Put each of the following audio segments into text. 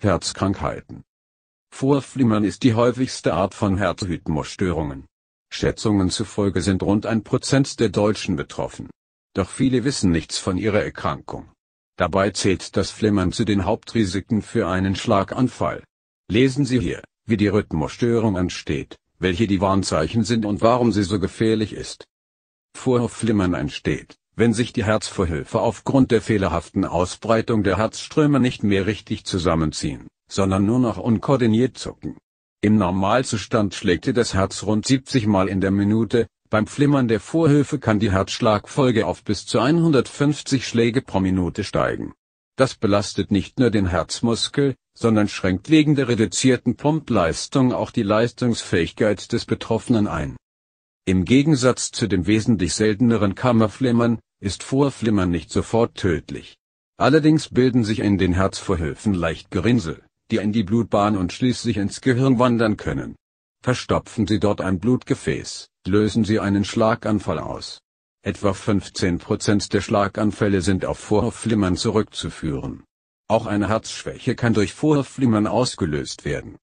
Herzkrankheiten. Vorflimmern ist die häufigste Art von Herzrhythmusstörungen. Schätzungen zufolge sind rund ein Prozent der Deutschen betroffen. Doch viele wissen nichts von ihrer Erkrankung. Dabei zählt das Flimmern zu den Hauptrisiken für einen Schlaganfall. Lesen Sie hier, wie die Rhythmusstörung entsteht, welche die Warnzeichen sind und warum sie so gefährlich ist. Vorflimmern entsteht, wenn sich die Herzvorhöfe aufgrund der fehlerhaften Ausbreitung der Herzströme nicht mehr richtig zusammenziehen, sondern nur noch unkoordiniert zucken. Im Normalzustand schlägte das Herz rund 70 Mal in der Minute, beim Flimmern der Vorhöfe kann die Herzschlagfolge auf bis zu 150 Schläge pro Minute steigen. Das belastet nicht nur den Herzmuskel, sondern schränkt wegen der reduzierten Pumpleistung auch die Leistungsfähigkeit des Betroffenen ein im Gegensatz zu dem wesentlich selteneren Kammerflimmern, ist Vorflimmern nicht sofort tödlich. Allerdings bilden sich in den Herzvorhöfen leicht Gerinnsel, die in die Blutbahn und schließlich ins Gehirn wandern können. Verstopfen Sie dort ein Blutgefäß, lösen Sie einen Schlaganfall aus. Etwa 15% der Schlaganfälle sind auf Vorhofflimmern zurückzuführen. Auch eine Herzschwäche kann durch Vorhofflimmern ausgelöst werden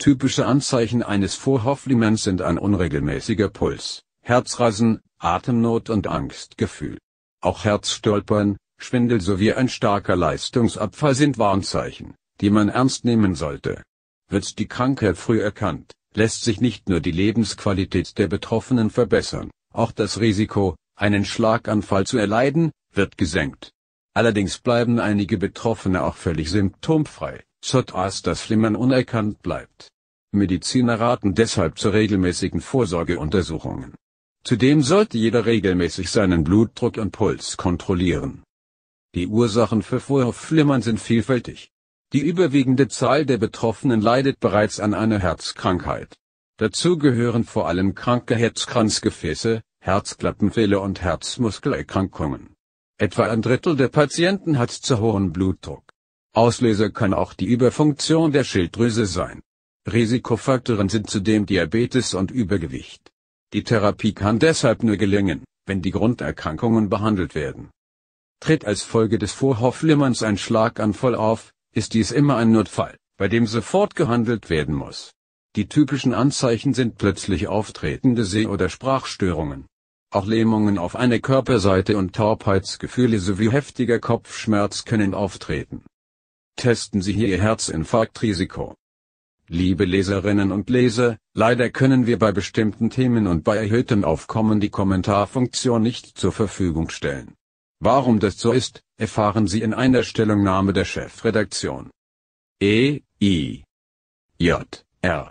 Typische Anzeichen eines Vorhofflimmers sind ein unregelmäßiger Puls, Herzrasen, Atemnot und Angstgefühl. Auch Herzstolpern, Schwindel sowie ein starker Leistungsabfall sind Warnzeichen, die man ernst nehmen sollte. Wird die Krankheit früh erkannt, lässt sich nicht nur die Lebensqualität der Betroffenen verbessern, auch das Risiko, einen Schlaganfall zu erleiden, wird gesenkt. Allerdings bleiben einige Betroffene auch völlig symptomfrei sodass das Flimmern unerkannt bleibt. Mediziner raten deshalb zu regelmäßigen Vorsorgeuntersuchungen. Zudem sollte jeder regelmäßig seinen Blutdruck und Puls kontrollieren. Die Ursachen für Vorhofflimmern sind vielfältig. Die überwiegende Zahl der Betroffenen leidet bereits an einer Herzkrankheit. Dazu gehören vor allem kranke Herzkranzgefäße, Herzklappenfehler und Herzmuskelerkrankungen. Etwa ein Drittel der Patienten hat zu hohen Blutdruck. Auslöser kann auch die Überfunktion der Schilddrüse sein. Risikofaktoren sind zudem Diabetes und Übergewicht. Die Therapie kann deshalb nur gelingen, wenn die Grunderkrankungen behandelt werden. Tritt als Folge des Vorhofflimmerns ein Schlaganfall auf, ist dies immer ein Notfall, bei dem sofort gehandelt werden muss. Die typischen Anzeichen sind plötzlich auftretende Seh- oder Sprachstörungen. Auch Lähmungen auf einer Körperseite und Taubheitsgefühle sowie heftiger Kopfschmerz können auftreten testen Sie hier Ihr Herzinfarktrisiko. Liebe Leserinnen und Leser, leider können wir bei bestimmten Themen und bei erhöhtem Aufkommen die Kommentarfunktion nicht zur Verfügung stellen. Warum das so ist, erfahren Sie in einer Stellungnahme der Chefredaktion. E. I. J. R.